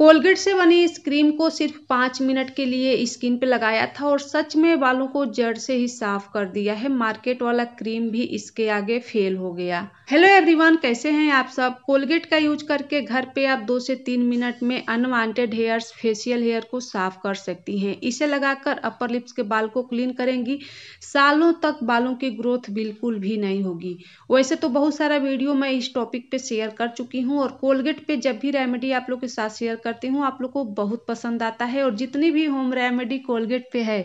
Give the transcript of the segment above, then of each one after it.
Colgate से बनी इस क्रीम को सिर्फ पाँच मिनट के लिए स्किन पे लगाया था और सच में बालों को जड़ से ही साफ कर दिया है मार्केट वाला क्रीम भी इसके आगे फेल हो गया हेलो एवरीवन कैसे हैं आप सब कोलगेट का यूज करके घर पे आप दो से तीन मिनट में अनवांटेड हेयर्स फेशियल हेयर को साफ कर सकती हैं इसे लगाकर अपर लिप्स के बाल को क्लीन करेंगी सालों तक बालों की ग्रोथ बिल्कुल भी नहीं होगी वैसे तो बहुत सारा वीडियो मैं इस टॉपिक पे शेयर कर चुकी हूँ और कोलगेट पे जब भी रेमेडी आप लोग के साथ शेयर कर करती हूँ आप लोग को बहुत पसंद आता है और जितनी भी होम रेमेडी कोलगेट पे है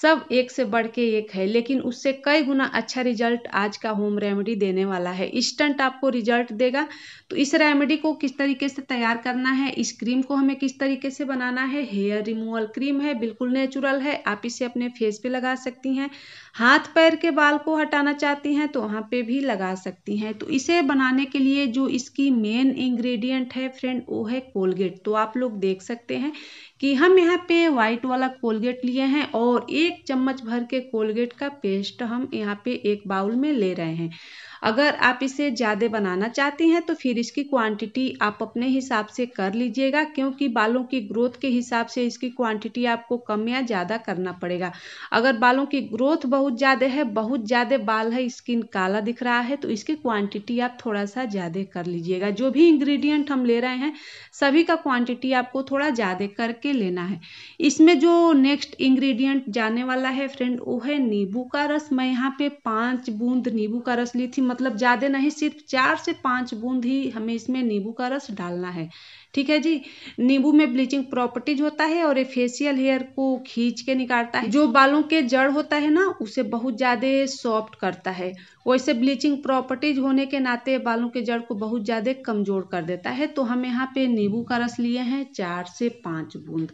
सब एक से बढ़ के एक है लेकिन उससे कई गुना अच्छा रिजल्ट आज का होम रेमेडी देने वाला है इंस्टेंट आपको रिजल्ट देगा तो इस रेमेडी को किस तरीके से तैयार करना है इस क्रीम को हमें किस तरीके से बनाना है हेयर रिमूवल क्रीम है बिल्कुल नेचुरल है आप इसे अपने फेस पे लगा सकती हैं हाथ पैर के बाल को हटाना चाहती हैं तो वहाँ पे भी लगा सकती हैं तो इसे बनाने के लिए जो इसकी मेन इंग्रेडियंट है फ्रेंड वो है कोलगेट तो आप लोग देख सकते हैं कि हम यहाँ पे वाइट वाला कोलगेट लिए हैं और एक चम्मच भर के कोलगेट का पेस्ट हम यहाँ पे एक बाउल में ले रहे हैं अगर आप इसे ज़्यादा बनाना चाहती हैं तो फिर इसकी क्वांटिटी आप अपने हिसाब से कर लीजिएगा क्योंकि बालों की ग्रोथ के हिसाब से इसकी क्वांटिटी आपको कम या ज़्यादा करना पड़ेगा अगर बालों की ग्रोथ बहुत ज़्यादा है बहुत ज़्यादा बाल है स्किन काला दिख रहा है तो इसकी क्वांटिटी आप थोड़ा सा ज़्यादा कर लीजिएगा जो भी इंग्रीडियंट हम ले रहे हैं सभी का क्वांटिटी आपको थोड़ा ज़्यादा करके लेना है इसमें जो नेक्स्ट इंग्रीडियंट जान बताने वाला है फ्रेंड वो है नींबू का रस मैं यहाँ पे पांच बूंद नींबू का रस ली थी मतलब ज़्यादा नहीं सिर्फ चार से पांच बूंद ही हमें इसमें नींबू का रस डालना है ठीक है जी नींबू में ब्लीचिंग प्रॉपर्टीज होता है और ये फेशियल हेयर को खींच के निकालता है जो बालों के जड़ होता है ना उसे बहुत ज़्यादा सॉफ्ट करता है वैसे ब्लीचिंग प्रॉपर्टीज होने के नाते बालों के जड़ को बहुत ज़्यादा कमज़ोर कर देता है तो हम यहाँ पे नींबू का रस लिए हैं चार से पाँच बूंद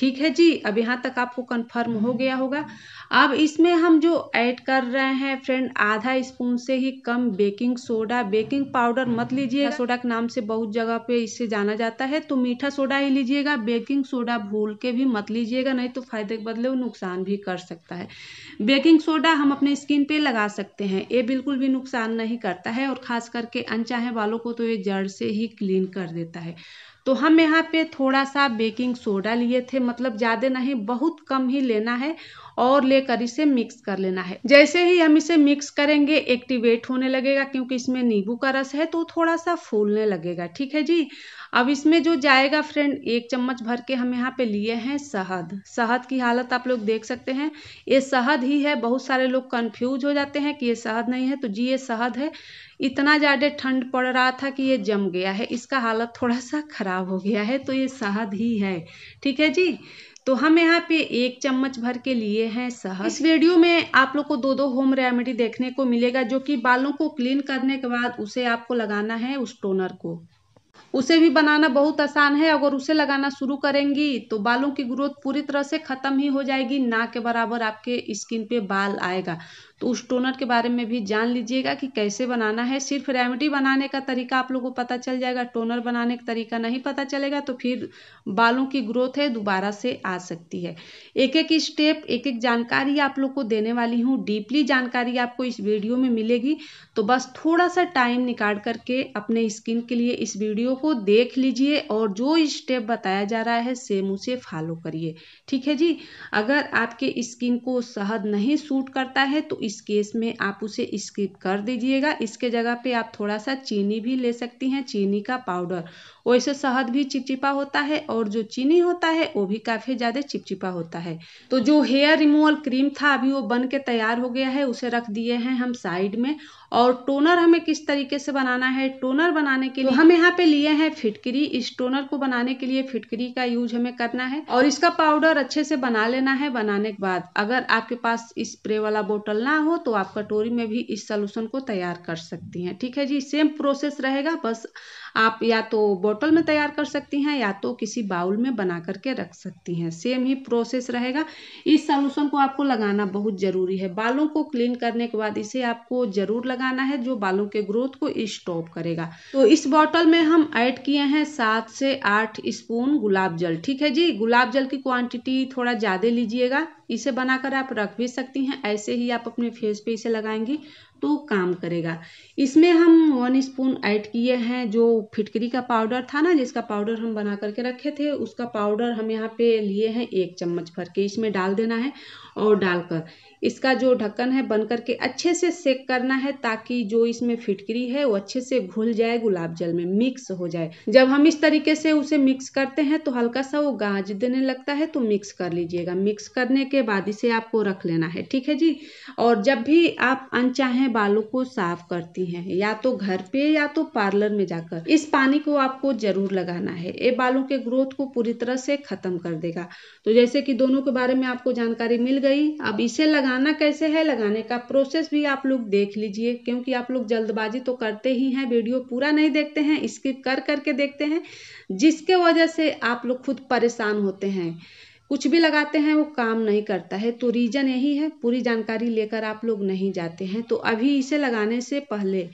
ठीक है जी अब यहाँ तक आपको कंफर्म हो हम्म। गया होगा अब इसमें हम जो ऐड कर रहे हैं फ्रेंड आधा स्पून से ही कम बेकिंग सोडा बेकिंग पाउडर मत लीजिएगा सोडा हम्म। के नाम से बहुत जगह पे इससे जाना जाता है तो मीठा सोडा ही लीजिएगा बेकिंग सोडा भूल के भी मत लीजिएगा नहीं तो फायदे के बदले वो नुकसान भी कर सकता है बेकिंग सोडा हम अपने स्किन पर लगा सकते हैं ये बिल्कुल भी नुकसान नहीं करता है और खास करके अनचाहे बालों को तो ये जड़ से ही क्लीन कर देता है तो हम यहाँ पे थोड़ा सा बेकिंग सोडा लिए थे मतलब ज़्यादा नहीं बहुत कम ही लेना है और लेकर इसे मिक्स कर लेना है जैसे ही हम इसे मिक्स करेंगे एक्टिवेट होने लगेगा क्योंकि इसमें नींबू का रस है तो थोड़ा सा फूलने लगेगा ठीक है जी अब इसमें जो जाएगा फ्रेंड एक चम्मच भर के हम यहाँ पे लिए हैं शहद शहद की हालत आप लोग देख सकते हैं ये शहद ही है बहुत सारे लोग कंफ्यूज हो जाते हैं कि ये शहद नहीं है तो जी ये शहद है इतना ज़्यादा ठंड पड़ रहा था कि ये जम गया है इसका हालत थोड़ा सा ख़राब हो गया है तो ये शहद ही है ठीक है जी तो हम यहाँ पे एक चम्मच भर के लिए हैं शहद इस वीडियो में आप लोग को दो दो होम रेमेडी देखने को मिलेगा जो कि बालों को क्लीन करने के बाद उसे आपको लगाना है उस टोनर को उसे भी बनाना बहुत आसान है अगर उसे लगाना शुरू करेंगी तो बालों की ग्रोथ पूरी तरह से ख़त्म ही हो जाएगी ना के बराबर आपके स्किन पे बाल आएगा तो उस टोनर के बारे में भी जान लीजिएगा कि कैसे बनाना है सिर्फ रेमेडी बनाने का तरीका आप लोगों को पता चल जाएगा टोनर बनाने का तरीका नहीं पता चलेगा तो फिर बालों की ग्रोथ है दोबारा से आ सकती है एक एक स्टेप एक एक जानकारी आप लोग को देने वाली हूँ डीपली जानकारी आपको इस वीडियो में मिलेगी तो बस थोड़ा सा टाइम निकाल करके अपने स्किन के लिए इस वीडियो वीडियो को देख लीजिए और जो स्टेप बताया जा रहा है सेम उसे फॉलो करिए ठीक है जी अगर आपके स्किन को शहद नहीं सूट करता है तो इस केस में आप उसे स्किप कर दीजिएगा इसके जगह पे आप थोड़ा सा चीनी भी ले सकती हैं चीनी का पाउडर वैसे शहद भी चिपचिपा होता है और जो चीनी होता है वो भी काफ़ी ज़्यादा चिपचिपा होता है तो जो हेयर रिमूवल क्रीम था अभी वो बन के तैयार हो गया है उसे रख दिए हैं हम साइड में और टोनर हमें किस तरीके से बनाना है टोनर बनाने के तो लिए हम यहाँ पे लिए हैं फिटकरी इस टोनर को बनाने के लिए फिटकरी का यूज हमें करना है और इसका पाउडर अच्छे से बना लेना है बनाने के बाद अगर आपके पास स्प्रे वाला बोतल ना हो तो आप कटोरी में भी इस सोलूशन को तैयार कर सकती हैं ठीक है जी सेम प्रोसेस रहेगा बस आप या तो बोतल में तैयार कर सकती हैं या तो किसी बाउल में बना करके रख सकती हैं सेम ही प्रोसेस रहेगा इस सोलूशन को आपको लगाना बहुत ज़रूरी है बालों को क्लीन करने के बाद इसे आपको ज़रूर लगाना है जो बालों के ग्रोथ को स्टॉप करेगा तो इस बॉटल में हम ऐड किए हैं सात से आठ स्पून गुलाब जल ठीक है जी गुलाब जल की क्वांटिटी थोड़ा ज़्यादा लीजिएगा इसे बनाकर आप रख भी सकती हैं ऐसे ही आप अपने फेस पे इसे लगाएंगी तो काम करेगा इसमें हम वन स्पून ऐड किए हैं जो फिटकरी का पाउडर था ना जिसका पाउडर हम बना करके रखे थे उसका पाउडर हम यहाँ पे लिए हैं एक चम्मच भर के इसमें डाल देना है और डालकर इसका जो ढक्कन है बन करके अच्छे से सेक करना है ताकि जो इसमें फिटकरी है वो अच्छे से घुल जाए गुलाब जल में मिक्स हो जाए जब हम इस तरीके से उसे मिक्स करते हैं तो हल्का सा वो गाज देने लगता है तो मिक्स कर लीजिएगा मिक्स करने के बाद इसे आपको रख लेना है ठीक है जी और जब भी आप अनचाहे बालों को साफ करती हैं या तो घर पे या तो पार्लर में जाकर इस पानी को आपको जरूर लगाना है ये बालों के ग्रोथ को पूरी तरह से खत्म कर देगा तो जैसे कि दोनों के बारे में आपको जानकारी मिल गई अब इसे लगाना कैसे है लगाने का प्रोसेस भी आप लोग देख लीजिए क्योंकि आप लोग जल्दबाजी तो करते ही हैं वीडियो पूरा नहीं देखते हैं स्किप कर करके देखते हैं जिसके वजह से आप लोग खुद परेशान होते हैं कुछ भी लगाते हैं वो काम नहीं करता है तो रीज़न यही है पूरी जानकारी लेकर आप लोग नहीं जाते हैं तो अभी इसे लगाने से पहले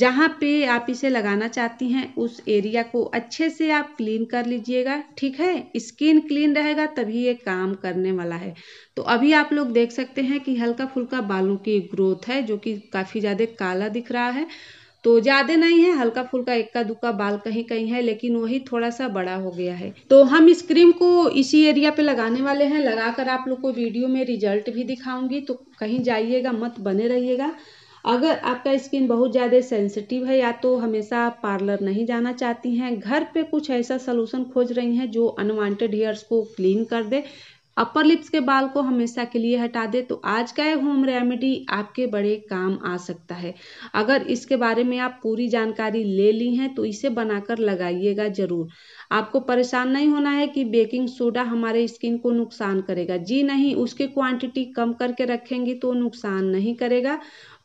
जहाँ पे आप इसे लगाना चाहती हैं उस एरिया को अच्छे से आप क्लीन कर लीजिएगा ठीक है स्किन क्लीन रहेगा तभी ये काम करने वाला है तो अभी आप लोग देख सकते हैं कि हल्का फुल्का बालों की ग्रोथ है जो कि काफ़ी ज़्यादा काला दिख रहा है तो ज़्यादा नहीं है हल्का फुल्का इक्का दुक्का बाल कहीं कहीं है लेकिन वही थोड़ा सा बड़ा हो गया है तो हम इस क्रीम को इसी एरिया पे लगाने वाले हैं लगाकर आप लोग को वीडियो में रिजल्ट भी दिखाऊंगी तो कहीं जाइएगा मत बने रहिएगा अगर आपका स्किन बहुत ज़्यादा सेंसिटिव है या तो हमेशा पार्लर नहीं जाना चाहती हैं घर पे कुछ ऐसा सलूशन खोज रही हैं जो अनवांटेड हेयर्स को क्लीन कर दे अपर लिप्स के बाल को हमेशा के लिए हटा दे तो आज का यह होम रेमेडी आपके बड़े काम आ सकता है अगर इसके बारे में आप पूरी जानकारी ले ली हैं तो इसे बनाकर लगाइएगा ज़रूर आपको परेशान नहीं होना है कि बेकिंग सोडा हमारे स्किन को नुकसान करेगा जी नहीं उसकी क्वांटिटी कम करके रखेंगी तो नुकसान नहीं करेगा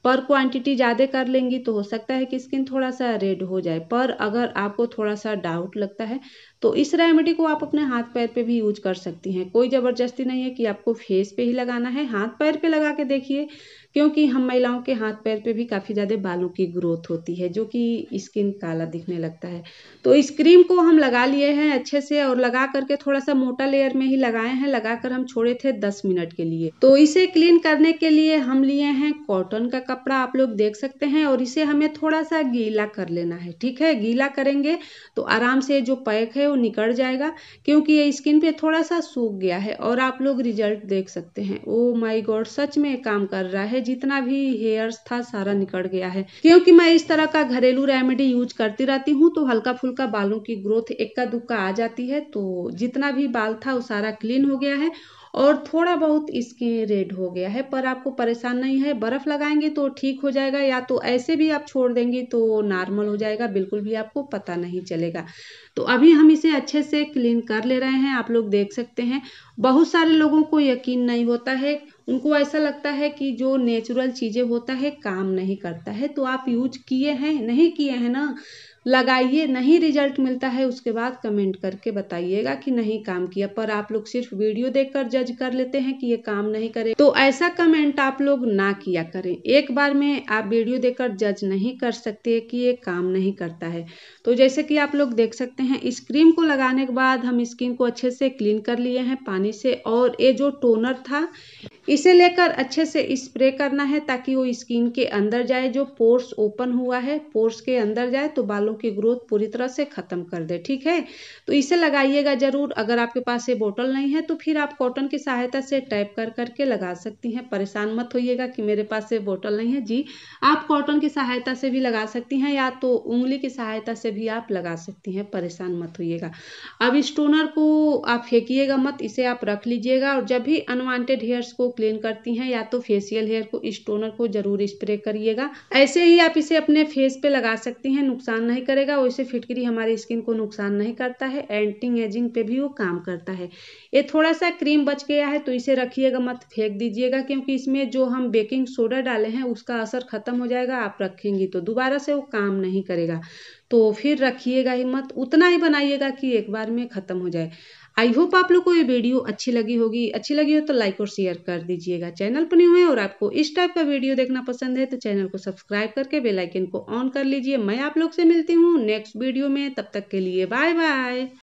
पर क्वांटिटी ज़्यादा कर लेंगी तो हो सकता है कि स्किन थोड़ा सा रेड हो जाए पर अगर आपको थोड़ा सा डाउट लगता है तो इस रेमेडी को आप अपने हाथ पैर पे भी यूज कर सकती हैं कोई ज़बरदस्ती नहीं है कि आपको फेस पे ही लगाना है हाथ पैर पे लगा के देखिए क्योंकि हम महिलाओं के हाथ पैर पे भी काफ़ी ज़्यादा बालों की ग्रोथ होती है जो कि स्किन काला दिखने लगता है तो इस क्रीम को हम लगा लिए हैं अच्छे से और लगा करके थोड़ा सा मोटा लेयर में ही लगाए हैं लगा कर हम छोड़े थे दस मिनट के लिए तो इसे क्लीन करने के लिए हम लिए हैं कॉटन का कपड़ा आप लोग देख सकते हैं और इसे हमें थोड़ा सा गीला कर लेना है ठीक है गीला करेंगे तो आराम से जो पैक है वो निकल जाएगा क्योंकि ये स्किन पे थोड़ा सा सूख गया है और आप लोग रिजल्ट देख सकते हैं ओ माय गॉड सच में काम कर रहा है जितना भी हेयर्स था सारा निकल गया है क्योंकि मैं इस तरह का घरेलू रेमेडी यूज करती रहती हूँ तो हल्का फुल्का बालों की ग्रोथ इक्का दुक्का आ जाती है तो जितना भी बाल था वो सारा क्लीन हो गया है और थोड़ा बहुत इसके रेड हो गया है पर आपको परेशान नहीं है बर्फ़ लगाएंगे तो ठीक हो जाएगा या तो ऐसे भी आप छोड़ देंगे तो नॉर्मल हो जाएगा बिल्कुल भी आपको पता नहीं चलेगा तो अभी हम इसे अच्छे से क्लीन कर ले रहे हैं आप लोग देख सकते हैं बहुत सारे लोगों को यकीन नहीं होता है उनको ऐसा लगता है कि जो नेचुरल चीज़ें होता है काम नहीं करता है तो आप यूज किए हैं नहीं किए हैं ना लगाइए नहीं रिजल्ट मिलता है उसके बाद कमेंट करके बताइएगा कि नहीं काम किया पर आप लोग सिर्फ वीडियो देखकर जज कर लेते हैं कि ये काम नहीं करे तो ऐसा कमेंट आप लोग ना किया करें एक बार में आप वीडियो देखकर जज नहीं कर सकते कि ये काम नहीं करता है तो जैसे कि आप लोग देख सकते हैं इस क्रीम को लगाने के बाद हम स्किन को अच्छे से क्लीन कर लिए हैं पानी से और ये जो टोनर था इसे लेकर अच्छे से स्प्रे करना है ताकि वो स्किन के अंदर जाए जो पोर्स ओपन हुआ है पोर्स के अंदर जाए तो बालों बालों की ग्रोथ पूरी तरह से ख़त्म कर दे ठीक है तो इसे लगाइएगा ज़रूर अगर आपके पास ये बोतल नहीं है तो फिर आप कॉटन की सहायता से टैप कर करके लगा सकती हैं परेशान मत होइएगा कि मेरे पास ये बोतल नहीं है जी आप कॉटन की सहायता से भी लगा सकती हैं या तो उंगली की सहायता से भी आप लगा सकती हैं परेशान मत होइएगा अब इस टोनर को आप फेंकिएगा मत इसे आप रख लीजिएगा और जब भी अनवांटेड हेयर्स को क्लीन करती हैं या तो फेशियल हेयर को इस टोनर को जरूर स्प्रे करिएगा ऐसे ही आप इसे अपने फेस पे लगा सकती हैं नुकसान नहीं नहीं करेगा वैसे फिटकरी हमारे स्किन को नुकसान नहीं करता है एंटिंग एजिंग पे भी वो काम करता है ये थोड़ा सा क्रीम बच गया है तो इसे रखिएगा मत फेंक दीजिएगा क्योंकि इसमें जो हम बेकिंग सोडा डाले हैं उसका असर ख़त्म हो जाएगा आप रखेंगी तो दोबारा से वो काम नहीं करेगा तो फिर रखिएगा ही मत उतना ही बनाइएगा कि एक बार में ख़त्म हो जाए आई होप आप लोग को ये वीडियो अच्छी लगी होगी अच्छी लगी हो तो लाइक और शेयर कर दीजिएगा चैनल पर नहीं हुए और आपको इस टाइप का वीडियो देखना पसंद है तो चैनल को सब्सक्राइब करके बेलाइकन को ऑन कर लीजिए मैं आप लोग से मिलती हूँ नेक्स्ट वीडियो में तब तक के लिए बाय बाय